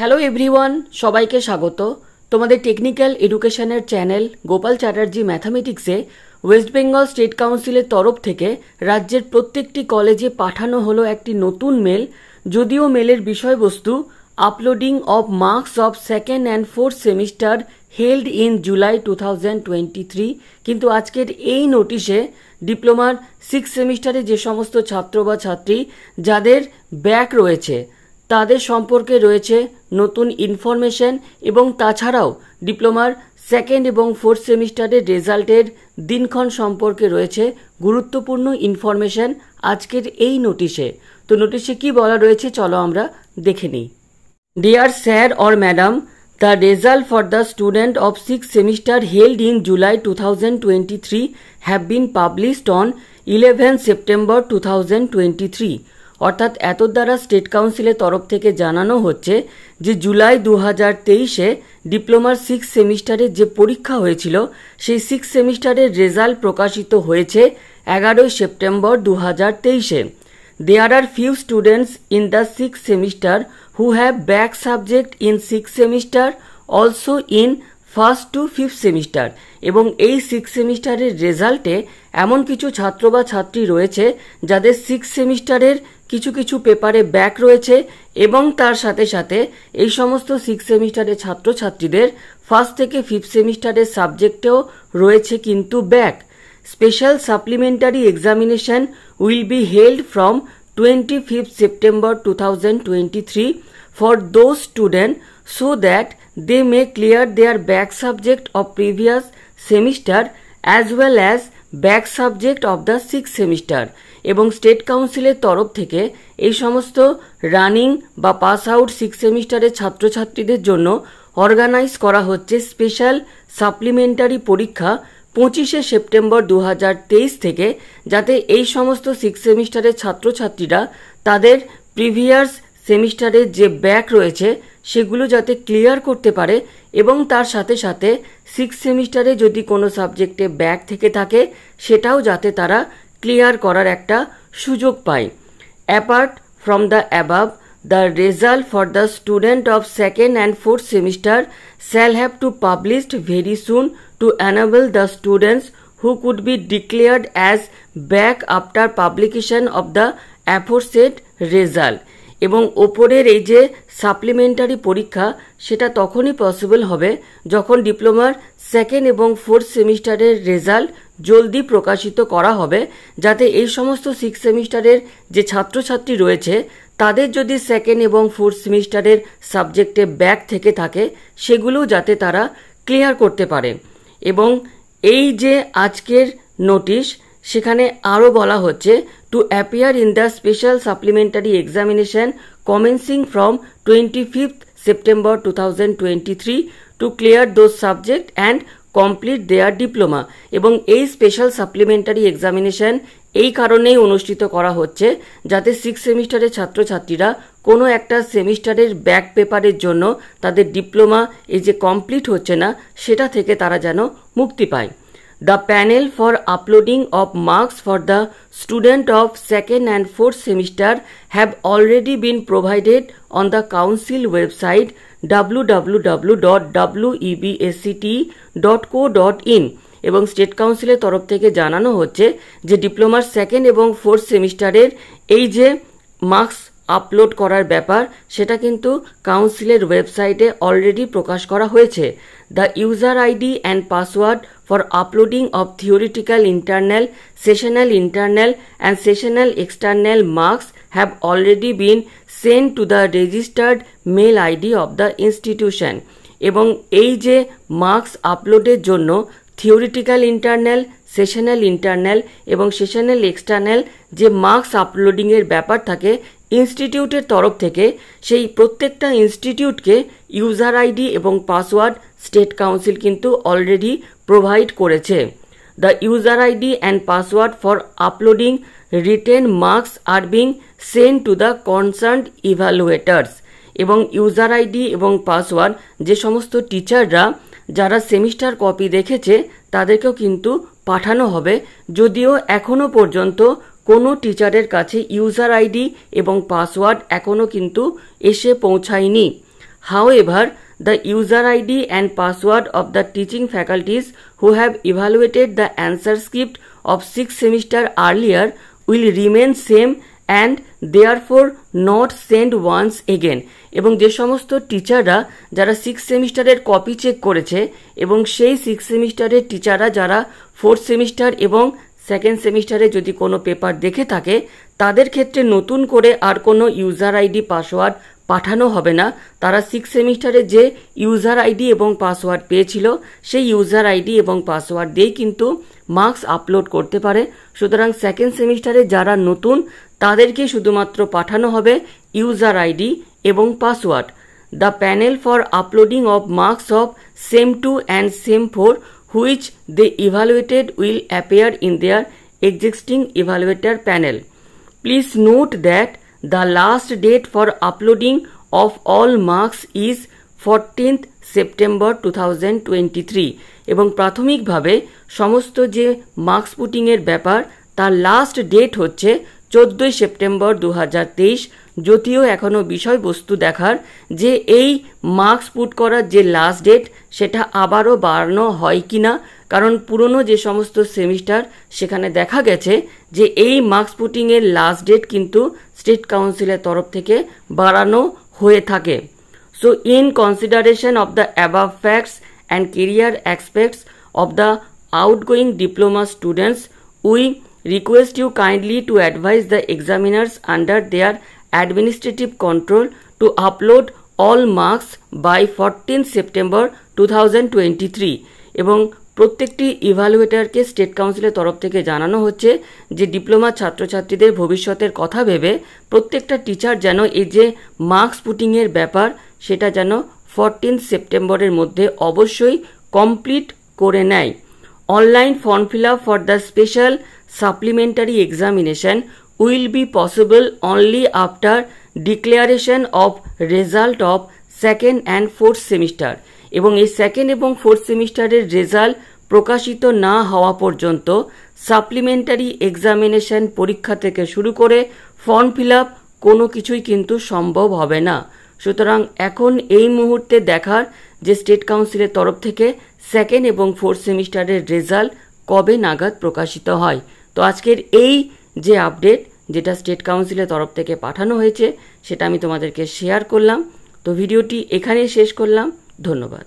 hello everyone সবাইকে স্বাগত তোমাদের টেকনিক্যাল এডুকেশনের চ্যানেল গোপাল চ্যাটার্জি ম্যাথামেটিক্সে ওয়েস্ট বেঙ্গল স্টেট কাউন্সিলের তরফ থেকে রাজ্যের প্রত্যেকটি কলেজে পাঠানো হলো একটি নতুন মেল যদিও মেলের বিষয়বস্তু uploading of marks of second and fourth semester held in July two thousand twenty three কিন্তু আজকের এই নোটিশে ডিপ্লোমার সিক্স সেমিস্টারে যে সমস্ত ছাত্র বা ছাত্রী যাদের ব্যাক রয়েছে তাদের সম্পর্কে রয়েছে নতুন ইনফরমেশন এবং তাছাড়াও ডিপ্লোমার সেকেন্ড এবং ফোর্থ সেমিস্টারের রেজাল্টের দিনক্ষণ সম্পর্কে রয়েছে গুরুত্বপূর্ণ ইনফরমেশন আজকের এই নোটিশে তো নোটিশে কি বলা রয়েছে চলো আমরা দেখে নিই dear sir or madam the result for the student of six semester held in July two thousand twenty three have been published on eleven September two thousand twenty three অর্থাৎ এত দ্বারা স্টেট কাউন্সিলের তরফ থেকে জানানো হচ্ছে যে জুলাই দু হাজার তেইশে ডিপ্লোমার সিক্স সেমিস্টারের যে পরীক্ষা হয়েছিল সেই সিক্স সেমিস্টারের রেজাল্ট প্রকাশিত হয়েছে এগারোই সেপ্টেম্বর দু হাজার তেইশে there are few students in the six semester who have back subject in six semester also in first to fifth semester এবং এই সিক্স সেমিস্টারের রেজাল্টে এমন কিছু ছাত্র বা ছাত্রী রয়েছে যাদের সিক্স সেমিস্টারের কিছু কিছু পেপারে ব্যাক রয়েছে এবং তার সাথে সাথে এই সমস্ত সিক্স সেমিস্টারের ছাত্রছাত্রীদের ফার্স্ট থেকে ফিফথ সেমিস্টারের সাবজেক্টেও রয়েছে কিন্তু back special supplementary examination will be held from 25th September 2023 for those students so that they may clear their back subject of previous semester as well as back subject of the six semester এবং state কাউন্সিলের তরফ থেকে এই সমস্ত running বা pass out six সেমিস্টারের ছাত্রছাত্রীদের জন্য অর্গানাইজ করা হচ্ছে স্পেশাল সাপ্লিমেন্টারি পরীক্ষা পঁচিশে সেপ্টেম্বর দু থেকে যাতে এই সমস্ত সিক্স সেমিস্টারের ছাত্রছাত্রীরা তাদের প্রিভিয়াস সেমিস্টারের যে ব্যাক রয়েছে সেগুলো যাতে ক্লিয়ার করতে পারে এবং তার সাথে সাথে সিক্স সেমিস্টারে যদি কোনো সাবজেক্টে ব্যাক থেকে থাকে সেটাও যাতে তারা ক্লিয়ার করার একটা সুযোগ পায় apart from the above the result for the student of second and fourth semester shall have to published very soon to enable the students who could be declared as back after publication of the aforesaid result এবং ওপরের এই যে supplementary পরীক্ষা সেটা তখনই possible হবে যখন ডিপ্লোমার সেকেন্ড এবং ফোর্থ সেমিস্টারের রেজাল্ট জলদি প্রকাশিত করা হবে যাতে এই সমস্ত সিক্স সেমিস্টারের যে ছাত্রছাত্রী রয়েছে তাদের যদি সেকেন্ড এবং ফোর্থ সেমিস্টারের সাবজেক্টে ব্যাক থেকে থাকে সেগুলোও যাতে তারা ক্লিয়ার করতে পারে এবং এই যে আজকের নোটিশ সেখানে আরও বলা হচ্ছে to appear in the special supplementary examination commencing from twenty fifth September two thousand twenty three to clear those subject and complete their diploma এবং এই স্পেশাল সাপ্লিমেন্টারি এক্সামিনেশন এই কারণেই অনুষ্ঠিত করা হচ্ছে যাতে সিক্স সেমিস্টারের ছাত্রছাত্রীরা কোনো একটা সেমিস্টারের ব্যাক পেপারের জন্য তাদের ডিপ্লোমা এই যে কমপ্লিট হচ্ছে না সেটা থেকে তারা যেন মুক্তি পায় the panel for uploading of marks for the student of second and fourth semester have already been provided on the council website in এবং স্টেট কাউন্সিলের তরফ থেকে জানানো হচ্ছে যে ডিপ্লোমার সেকেন্ড এবং ফোর্থ সেমিস্টারের এই যে মার্কস আপলোড করার ব্যাপার সেটা কিন্তু কাউন্সিলের ওয়েবসাইটে অলরেডি প্রকাশ করা হয়েছে the user ID and password for uploading of theoretical internal sessional internal and sessional external marks have already been send to the registered mail ID of the institution এবং এই যে মার্কস আপলোডের জন্য থিওরিটিক্যাল ইন্টারনাল সেশনাল ইন্টারনাল এবং sessional external যে marks আপলোডিংয়ের ব্যাপার থাকে ইনস্টিটিউটের তরফ থেকে সেই প্রত্যেকটা ইনস্টিটিউটকে ইউজার আইডি এবং পাসওয়ার্ড স্টেট কাউন্সিল কিন্তু অলরেডি প্রোভাইড করেছে the user ID and password for uploading written marks are being send to the concern evaluators এবং ইউজার আইডি এবং পাসওয়ার্ড যে সমস্ত টিচাররা যারা সেমিস্টার কপি দেখেছে তাদেরকেও কিন্তু পাঠানো হবে যদিও এখনও পর্যন্ত কোনো টিচারের কাছে ইউজার আইডি এবং পাসওয়ার্ড এখনও কিন্তু এসে পৌঁছায়নি however the user ID and password of the teaching faculties who have evaluated the answer script of six semester earlier will remain same and therefore not send once again এবং যে সমস্ত টিচাররা যারা six সেমিস্টারের copy check করেছে এবং সেই six সেমিস্টারের টিচাররা যারা ফোর্থ সেমিস্টার এবং সেকেন্ড সেমিস্টারে যদি কোনো পেপার দেখে থাকে তাদের ক্ষেত্রে নতুন করে আর কোনো ইউজার আইডি পাসওয়ার্ড পাঠানো হবে না তারা সিক্স সেমিস্টারে যে ইউজার আইডি এবং পাসওয়ার্ড পেয়েছিল সেই ইউজার আইডি এবং পাসওয়ার্ড দিয়েই কিন্তু মার্কস আপলোড করতে পারে সুতরাং সেকেন্ড সেমিস্টারে যারা নতুন তাদেরকে শুধুমাত্র পাঠানো হবে ইউজার আইডি এবং password the panel for uploading of marks of sem two and sem four which they evaluated will appear in their existing evaluator panel please note that the last date for uploading of all marks is fourteenth September two thousand twenty three এবং প্রাথমিকভাবে সমস্ত যে marks পুটিংয়ের ব্যাপার তার last date হচ্ছে চোদ্দই September দু হাজার তেইশ যদিও এখনও বিষয়বস্তু দেখার যে এই মাস্ক পুট করার যে লাস্ট ডেট সেটা আবারও বাড়ানো হয় কি না কারণ পুরনো যে সমস্ত সেমিস্টার সেখানে দেখা গেছে যে এই মাস্ক পুটিংয়ের লাস্ট ডেট কিন্তু স্টেট কাউন্সিলের তরফ থেকে বাড়ানো হয়ে থাকে so in consideration of the above facts and career aspects of the outgoing diploma students we request you kindly to advise the examiners under their administrative control to upload all marks by 14 September 2023 এবং প্রত্যেকটি ইভালুয়েটারকে state কাউন্সিলের তরফ থেকে জানানো হচ্ছে যে diploma ছাত্রছাত্রীদের ভবিষ্যতের কথা ভেবে প্রত্যেকটা টিচার যেন এই যে মার্কস পুটিংয়ের ব্যাপার সেটা যেন ফরটিন সেপ্টেম্বরের মধ্যে অবশ্যই কমপ্লিট করে নেয় online form fill up for the special supplementary examination will be possible only after declaration of result of second and fourth semester এবং এই সেকেন্ড এবং ফোর্থ সেমিস্টারের রেজাল্ট প্রকাশিত না হওয়া পর্যন্ত সাপ্লিমেন্টারি এক্সামিনেশন পরীক্ষা থেকে শুরু করে ফর্ম ফিল আপ কোনো কিছুই কিন্তু সম্ভব হবে না সুতরাং এখন এই মুহূর্তে দেখার যে স্টেট কাউন্সিলের তরফ থেকে সেকেন্ড এবং ফোর্থ সেমিস্টারের রেজাল্ট কবে নাগাদ প্রকাশিত হয় তো আজকের এই যে আপডেট যেটা স্টেট কাউন্সিলের তরফ থেকে পাঠানো হয়েছে সেটা আমি তোমাদেরকে শেয়ার করলাম তো ভিডিওটি এখানেই শেষ করলাম ধন্যবাদ